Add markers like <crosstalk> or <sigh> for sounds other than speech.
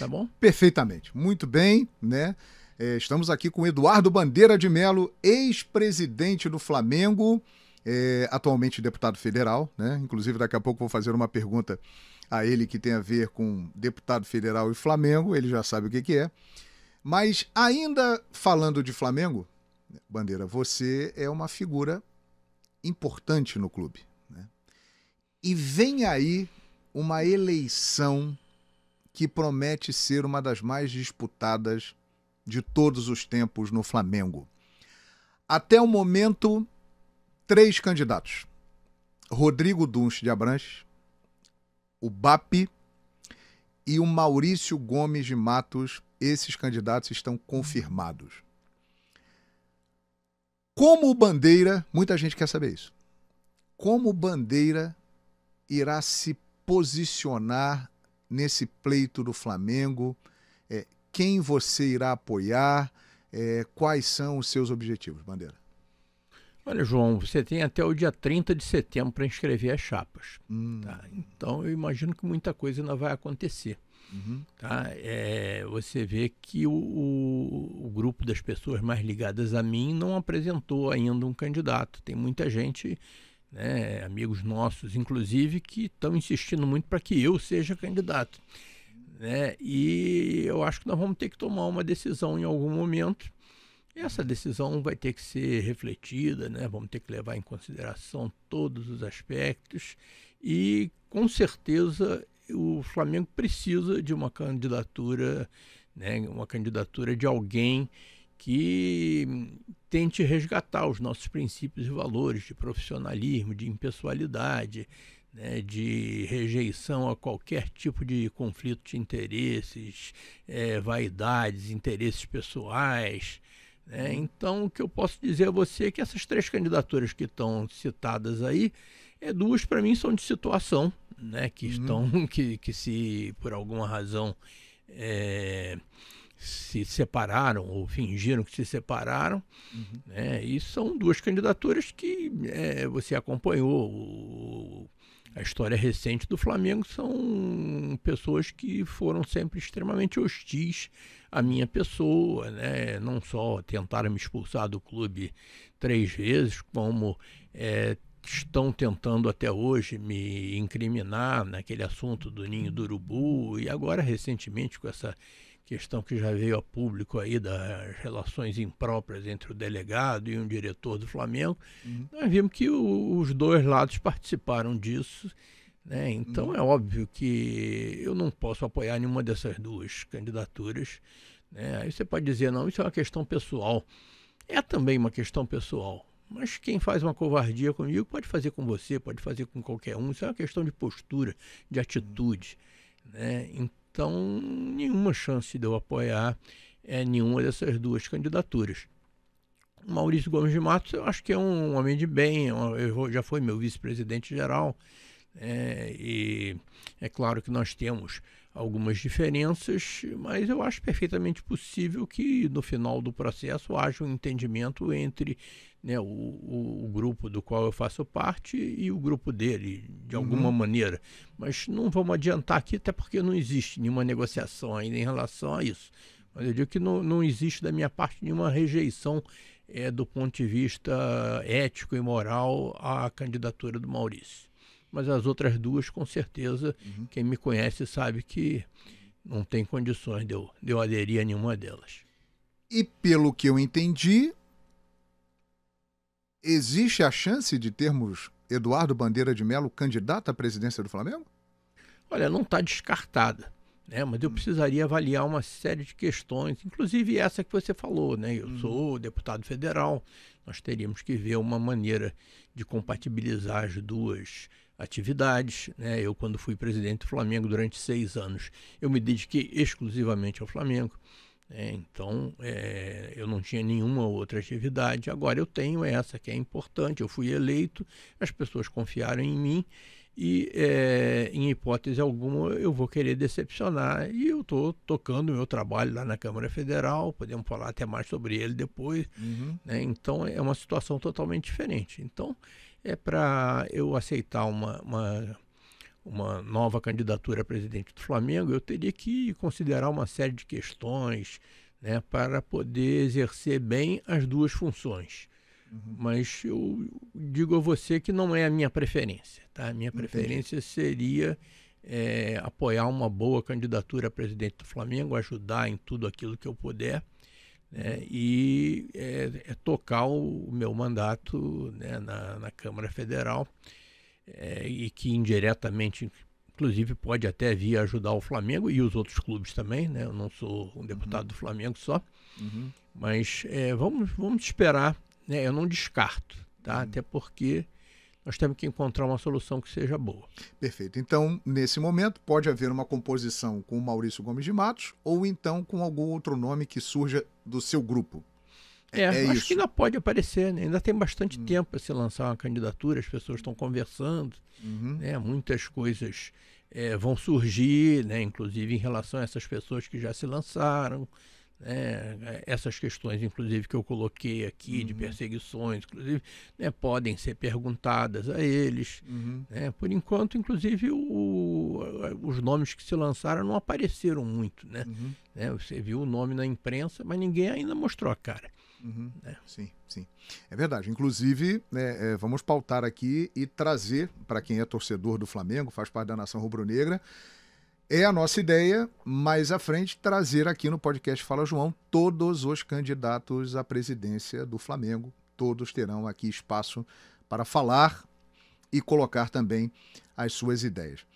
Tá bom? Perfeitamente. Muito bem, né? É, estamos aqui com Eduardo Bandeira de Melo, ex-presidente do Flamengo, é, atualmente deputado federal, né? Inclusive, daqui a pouco vou fazer uma pergunta a ele que tem a ver com deputado federal e Flamengo, ele já sabe o que, que é. Mas ainda falando de Flamengo, Bandeira, você é uma figura importante no clube. Né? E vem aí uma eleição que promete ser uma das mais disputadas de todos os tempos no Flamengo. Até o momento, três candidatos: Rodrigo Duns de Abranches, o BAP e o Maurício Gomes de Matos. Esses candidatos estão confirmados. Como o Bandeira, muita gente quer saber isso. Como o Bandeira irá se posicionar nesse pleito do Flamengo? É, quem você irá apoiar? É, quais são os seus objetivos, Bandeira? Olha, João, você tem até o dia 30 de setembro para inscrever as chapas. Hum. Tá? Então, eu imagino que muita coisa ainda vai acontecer. Uhum. Tá? É, você vê que o, o, o, grupo das pessoas mais ligadas a mim não apresentou ainda um candidato. Tem muita gente né, amigos nossos, inclusive, que estão insistindo muito para que eu seja candidato. Né? E eu acho que nós vamos ter que tomar uma decisão em algum momento. Essa decisão vai ter que ser refletida, né? vamos ter que levar em consideração todos os aspectos e, com certeza, o Flamengo precisa de uma candidatura, né? uma candidatura de alguém que tente resgatar os nossos princípios e valores de profissionalismo, de impessoalidade, né, de rejeição a qualquer tipo de conflito de interesses, é, vaidades, interesses pessoais. Né. Então, o que eu posso dizer a você é que essas três candidaturas que estão citadas aí, é, duas para mim são de situação, né, que uhum. estão, uhum. <laughs> que, que se por alguma razão é, se separaram ou fingiram que se separaram. Uhum. Né? E são duas candidaturas que é, você acompanhou. O, a história recente do Flamengo são pessoas que foram sempre extremamente hostis à minha pessoa, né? Não só tentaram me expulsar do clube três vezes, como é, estão tentando até hoje me incriminar naquele assunto do ninho do urubu e agora recentemente com essa questão que já veio a público aí das relações impróprias entre o delegado e um diretor do Flamengo, uhum. nós vimos que o, os dois lados participaram disso. Né? Então uhum. é óbvio que eu não posso apoiar nenhuma dessas duas candidaturas. Né? Aí você pode dizer, não, isso é uma questão pessoal. É também uma questão pessoal. Mas quem faz uma covardia comigo pode fazer com você, pode fazer com qualquer um. Isso é uma questão de postura, de atitude. Né? Então, então, nenhuma chance de eu apoiar é, nenhuma dessas duas candidaturas. Maurício Gomes de Matos, eu acho que é um homem de bem, é eu já foi meu vice-presidente geral, é, e é claro que nós temos algumas diferenças, mas eu acho perfeitamente possível que no final do processo haja um entendimento entre né, o, o, o, grupo do qual eu faço parte e o grupo dele, de alguma uhum. maneira. Mas não vamos adiantar aqui, até porque não existe nenhuma negociação ainda em relação a isso. Mas eu digo que não, não existe da minha parte nenhuma rejeição é, do ponto de vista ético e moral à candidatura do Maurício mas as outras duas, com certeza, uhum. quem me conhece sabe que não tem condições de eu, de eu aderir a nenhuma delas. E pelo que eu entendi, existe a chance de termos Eduardo Bandeira de Melo candidato à presidência do Flamengo? Olha, não está descartada né? Mas eu precisaria avaliar uma série de questões, inclusive essa que você falou, né? Eu uhum. sou deputado federal, nós teríamos que ver uma maneira de compatibilizar as duas atividades, né? Eu quando fui presidente do Flamengo durante seis anos, eu me dediquei exclusivamente ao Flamengo. Né? então, é, eu não tinha nenhuma outra atividade. Agora eu tenho essa que é importante. Eu fui eleito, as pessoas confiaram em mim e é, em hipótese alguma eu vou querer decepcionar e eu estou tocando o meu trabalho lá na Câmara Federal, podemos falar até mais sobre ele depois, uhum. né? então é uma situação totalmente diferente. Então é para eu aceitar uma, uma, uma, nova candidatura a presidente do Flamengo, eu teria que considerar uma série de questões né, para poder exercer bem as duas funções. Uhum. Mas eu digo a você que não é a minha preferência. Tá? A minha preferência Entendi. seria é, apoiar uma boa candidatura a presidente do Flamengo, ajudar em tudo aquilo que eu puder. Né, uhum. e é, é tocar o, o meu mandato né, na, na, Câmara Federal é, e que indiretamente, inclusive, pode até vir ajudar o Flamengo e os outros clubes também. Né? Eu não sou um uhum. deputado uhum. do Flamengo só, uhum. mas é, vamos, vamos esperar né? Eu não descarto, tá? Uhum. Até porque nós temos que encontrar uma solução que seja boa. Perfeito. Então, nesse momento, pode haver uma composição com o Maurício Gomes de Matos ou então com algum outro nome que surja do seu grupo. É, é, é acho isso. que ainda pode aparecer, né? ainda tem bastante uhum. tempo para se lançar uma candidatura, as pessoas estão conversando, uhum. né? muitas coisas é, vão surgir, né? inclusive em relação a essas pessoas que já se lançaram. Né, essas questões, inclusive, que eu coloquei aqui uhum. de perseguições, inclusive, né, podem ser perguntadas a eles. Uhum. Né, por enquanto, inclusive, o, os nomes que se lançaram não apareceram muito. Né? Uhum. Né, você viu o nome na imprensa, mas ninguém ainda mostrou a cara. Uhum. Né. Sim, sim. É verdade. Inclusive, né, é, vamos pautar aqui e trazer para quem é torcedor do Flamengo, faz parte da nação rubro-negra, é a nossa ideia, mais à frente, trazer aqui no podcast Fala João todos os candidatos à presidência do Flamengo. Todos terão aqui espaço para falar e colocar também as suas ideias.